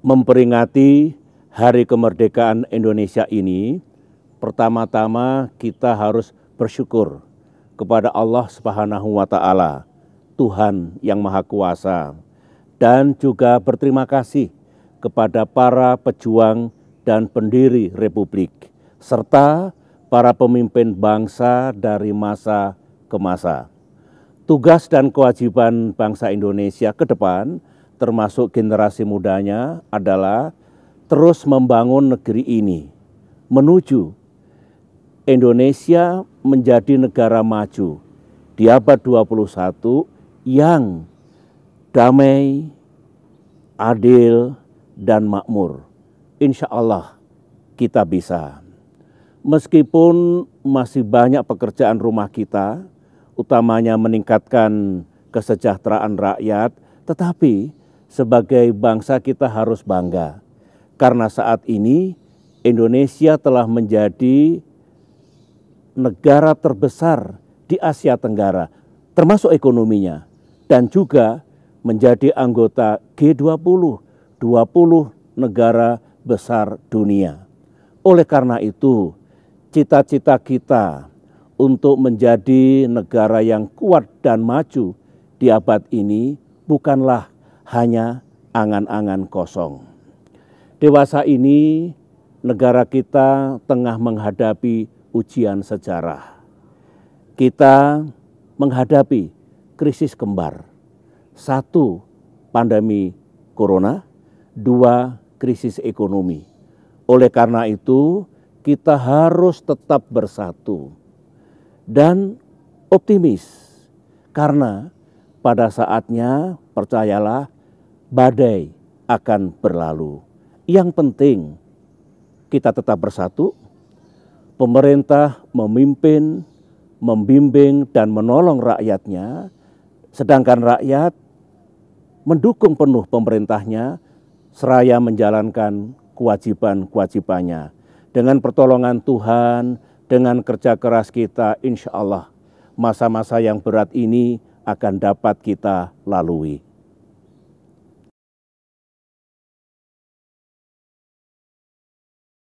memperingati hari kemerdekaan Indonesia ini, pertama-tama kita harus bersyukur kepada Allah Subhanahu wa taala, Tuhan yang Maha Kuasa, dan juga berterima kasih kepada para pejuang dan pendiri republik serta para pemimpin bangsa dari masa ke masa. Tugas dan kewajiban bangsa Indonesia ke depan termasuk generasi mudanya adalah terus membangun negeri ini menuju Indonesia menjadi negara maju di abad 21 yang damai, adil, dan makmur. Insya Allah kita bisa. Meskipun masih banyak pekerjaan rumah kita, utamanya meningkatkan kesejahteraan rakyat, tetapi sebagai bangsa kita harus bangga. Karena saat ini Indonesia telah menjadi negara terbesar di Asia Tenggara, termasuk ekonominya, dan juga menjadi anggota G20, 20 negara besar dunia. Oleh karena itu, cita-cita kita untuk menjadi negara yang kuat dan maju di abad ini bukanlah hanya angan-angan kosong. Dewasa ini, negara kita tengah menghadapi ujian sejarah. Kita menghadapi krisis kembar. Satu, pandemi corona. Dua, krisis ekonomi. Oleh karena itu, kita harus tetap bersatu dan optimis. Karena pada saatnya, percayalah, badai akan berlalu. Yang penting kita tetap bersatu, pemerintah memimpin, membimbing dan menolong rakyatnya, sedangkan rakyat mendukung penuh pemerintahnya seraya menjalankan kewajiban-kewajibannya. Dengan pertolongan Tuhan, dengan kerja keras kita, insya Allah masa-masa yang berat ini akan dapat kita lalui.